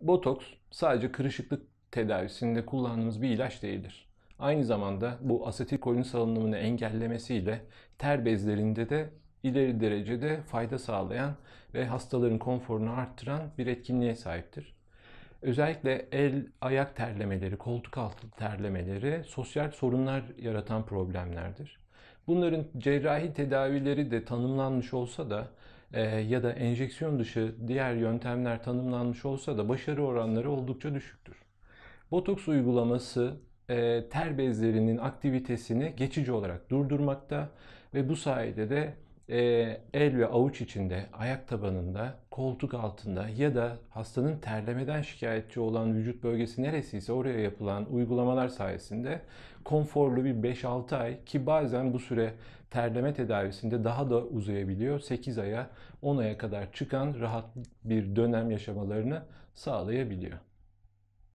Botoks sadece kırışıklık tedavisinde kullandığımız bir ilaç değildir. Aynı zamanda bu asetilkolin salınımını engellemesiyle ter bezlerinde de ileri derecede fayda sağlayan ve hastaların konforunu arttıran bir etkinliğe sahiptir. Özellikle el, ayak terlemeleri, koltuk altı terlemeleri sosyal sorunlar yaratan problemlerdir. Bunların cerrahi tedavileri de tanımlanmış olsa da ee, ya da enjeksiyon dışı diğer yöntemler tanımlanmış olsa da başarı oranları oldukça düşüktür. Botoks uygulaması e, ter bezlerinin aktivitesini geçici olarak durdurmakta ve bu sayede de e, el ve avuç içinde, ayak tabanında, koltuk altında ya da hastanın terlemeden şikayetçi olan vücut bölgesi neresiyse oraya yapılan uygulamalar sayesinde konforlu bir 5-6 ay ki bazen bu süre terleme tedavisinde daha da uzayabiliyor. 8 aya 10 aya kadar çıkan rahat bir dönem yaşamalarını sağlayabiliyor.